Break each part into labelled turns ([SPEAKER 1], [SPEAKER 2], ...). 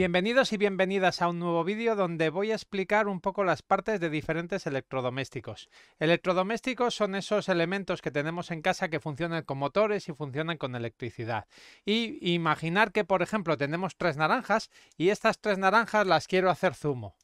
[SPEAKER 1] Bienvenidos y bienvenidas a un nuevo vídeo donde voy a explicar un poco las partes de diferentes electrodomésticos. Electrodomésticos son esos elementos que tenemos en casa que funcionan con motores y funcionan con electricidad. Y imaginar que, por ejemplo, tenemos tres naranjas y estas tres naranjas las quiero hacer zumo.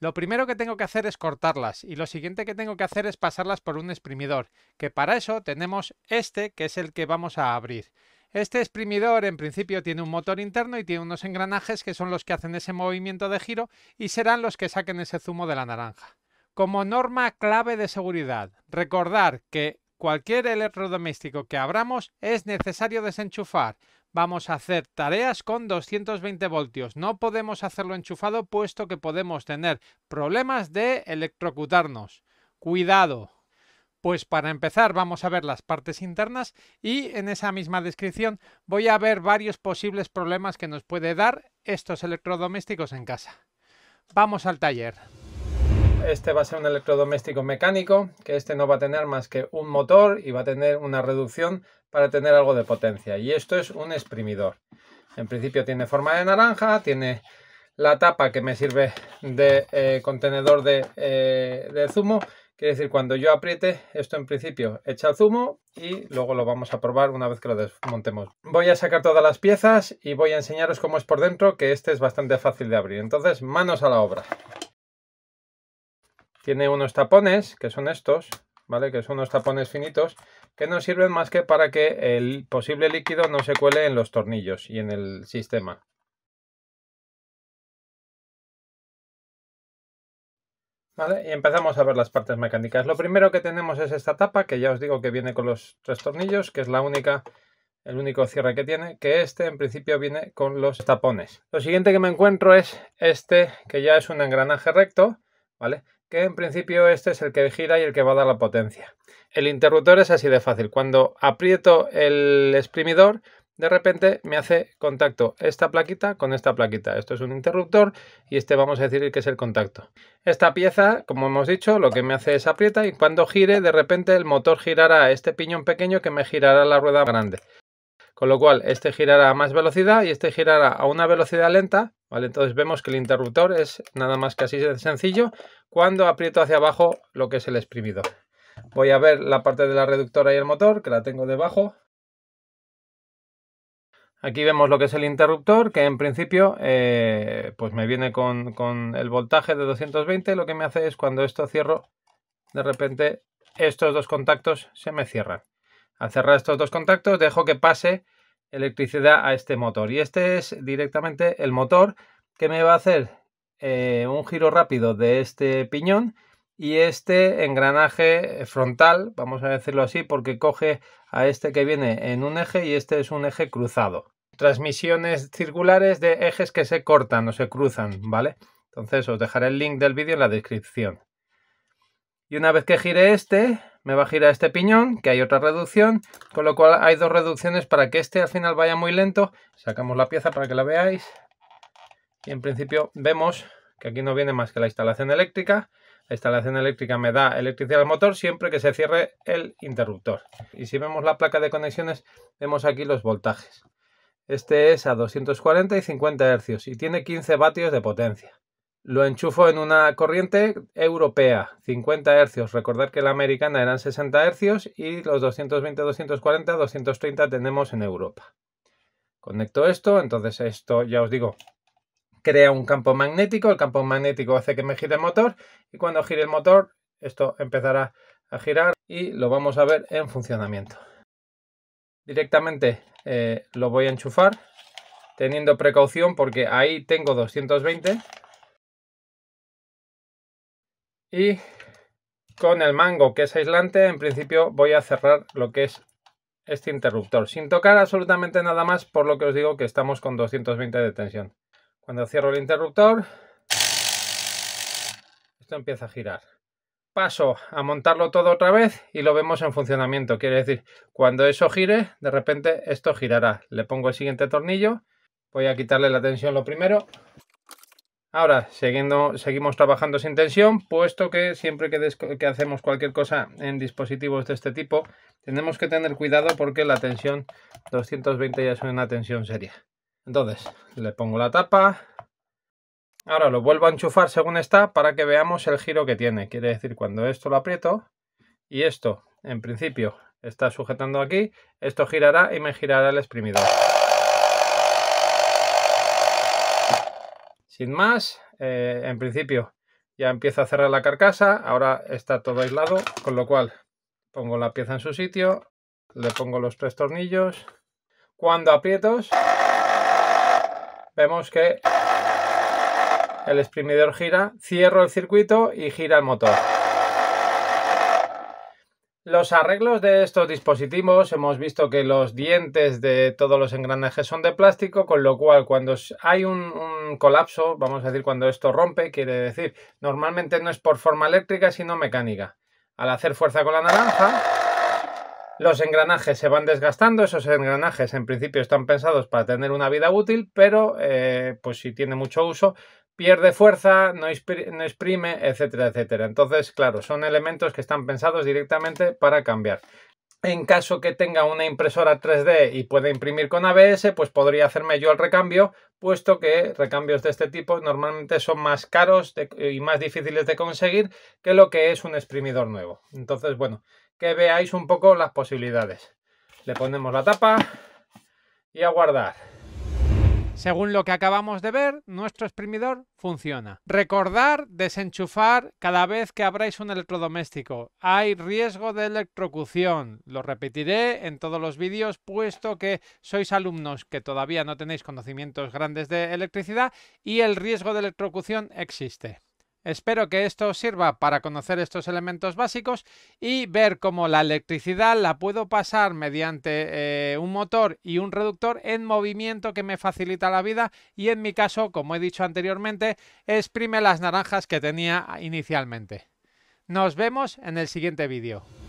[SPEAKER 1] Lo primero que tengo que hacer es cortarlas y lo siguiente que tengo que hacer es pasarlas por un exprimidor, que para eso tenemos este que es el que vamos a abrir. Este exprimidor en principio tiene un motor interno y tiene unos engranajes que son los que hacen ese movimiento de giro y serán los que saquen ese zumo de la naranja. Como norma clave de seguridad, recordar que cualquier electrodoméstico que abramos es necesario desenchufar. Vamos a hacer tareas con 220 voltios. No podemos hacerlo enchufado puesto que podemos tener problemas de electrocutarnos. Cuidado. Pues para empezar vamos a ver las partes internas y en esa misma descripción voy a ver varios posibles problemas que nos puede dar estos electrodomésticos en casa. Vamos al taller. Este va a ser un electrodoméstico mecánico, que este no va a tener más que un motor y va a tener una reducción para tener algo de potencia. Y esto es un exprimidor. En principio tiene forma de naranja, tiene la tapa que me sirve de eh, contenedor de eh, zumo Quiere decir, cuando yo apriete, esto en principio echa el zumo y luego lo vamos a probar una vez que lo desmontemos. Voy a sacar todas las piezas y voy a enseñaros cómo es por dentro, que este es bastante fácil de abrir. Entonces, manos a la obra. Tiene unos tapones, que son estos, ¿vale? Que son unos tapones finitos, que no sirven más que para que el posible líquido no se cuele en los tornillos y en el sistema. y empezamos a ver las partes mecánicas. Lo primero que tenemos es esta tapa, que ya os digo que viene con los tres tornillos, que es la única, el único cierre que tiene, que este en principio viene con los tapones. Lo siguiente que me encuentro es este, que ya es un engranaje recto, ¿vale? Que en principio este es el que gira y el que va a dar la potencia. El interruptor es así de fácil. Cuando aprieto el exprimidor, de repente me hace contacto esta plaquita con esta plaquita. Esto es un interruptor y este vamos a decir que es el contacto. Esta pieza, como hemos dicho, lo que me hace es aprieta y cuando gire, de repente el motor girará este piñón pequeño que me girará la rueda grande. Con lo cual, este girará a más velocidad y este girará a una velocidad lenta. ¿vale? Entonces vemos que el interruptor es nada más que así sencillo cuando aprieto hacia abajo lo que es el exprimidor. Voy a ver la parte de la reductora y el motor, que la tengo debajo Aquí vemos lo que es el interruptor, que en principio eh, pues me viene con, el voltaje de 220. Lo que me hace es cuando esto cierro, de repente estos dos contactos se me cierran. Al cerrar estos dos contactos dejo que pase electricidad a este motor. Y este es directamente el motor que me va a hacer eh, un giro rápido de este piñón y este engranaje frontal, vamos a decirlo así, porque coge a este que viene en un eje y este es un eje cruzado transmisiones circulares de ejes que se cortan o se cruzan, ¿vale? Entonces os dejaré el link del vídeo en la descripción. Y una vez que gire este, me va a girar este piñón, que hay otra reducción, con lo cual hay dos reducciones para que este al final vaya muy lento. Sacamos la pieza para que la veáis. Y en principio vemos que aquí no viene más que la instalación eléctrica. La instalación eléctrica me da electricidad al motor siempre que se cierre el interruptor. Y si vemos la placa de conexiones, vemos aquí los voltajes. Este es a 240 y 50 hercios y tiene 15 vatios de potencia. Lo enchufo en una corriente europea, 50 Hz. Recordad que la americana eran 60 hercios y los 220, 240, 230 tenemos en Europa. Conecto esto, entonces esto ya os digo, crea un campo magnético, el campo magnético hace que me gire el motor y cuando gire el motor esto empezará a girar y lo vamos a ver en funcionamiento directamente eh, lo voy a enchufar teniendo precaución porque ahí tengo 220 y con el mango que es aislante en principio voy a cerrar lo que es este interruptor sin tocar absolutamente nada más por lo que os digo que estamos con 220 de tensión cuando cierro el interruptor esto empieza a girar paso a montarlo todo otra vez y lo vemos en funcionamiento. Quiere decir, cuando eso gire, de repente esto girará. Le pongo el siguiente tornillo, voy a quitarle la tensión lo primero. Ahora, siguiendo, seguimos trabajando sin tensión, puesto que siempre que, que hacemos cualquier cosa en dispositivos de este tipo, tenemos que tener cuidado porque la tensión 220 ya es una tensión seria. Entonces, le pongo la tapa, Ahora lo vuelvo a enchufar según está para que veamos el giro que tiene. Quiere decir, cuando esto lo aprieto y esto, en principio, está sujetando aquí, esto girará y me girará el exprimidor. Sin más, eh, en principio ya empieza a cerrar la carcasa, ahora está todo aislado, con lo cual pongo la pieza en su sitio, le pongo los tres tornillos. Cuando aprietos, vemos que el exprimidor gira, cierro el circuito y gira el motor. Los arreglos de estos dispositivos hemos visto que los dientes de todos los engranajes son de plástico, con lo cual cuando hay un, colapso, vamos a decir cuando esto rompe, quiere decir, normalmente no es por forma eléctrica sino mecánica. Al hacer fuerza con la naranja, los engranajes se van desgastando, esos engranajes en principio están pensados para tener una vida útil, pero eh, pues si tiene mucho uso, pierde fuerza, no, exprime, etcétera, etcétera. Entonces, claro, son elementos que están pensados directamente para cambiar. En caso que tenga una impresora 3D y pueda imprimir con ABS, pues podría hacerme yo el recambio, puesto que recambios de este tipo normalmente son más caros y más difíciles de conseguir que lo que es un exprimidor nuevo. Entonces, bueno, que veáis un poco las posibilidades. Le ponemos la tapa y a guardar. Según lo que acabamos de ver, nuestro exprimidor funciona. Recordar desenchufar cada vez que abráis un electrodoméstico. Hay riesgo de electrocución. Lo repetiré en todos los vídeos, puesto que sois alumnos que todavía no tenéis conocimientos grandes de electricidad y el riesgo de electrocución existe. Espero que esto sirva para conocer estos elementos básicos y ver cómo la electricidad la puedo pasar mediante eh, un motor y un reductor en movimiento que me facilita la vida y en mi caso, como he dicho anteriormente, exprime las naranjas que tenía inicialmente. Nos vemos en el siguiente vídeo.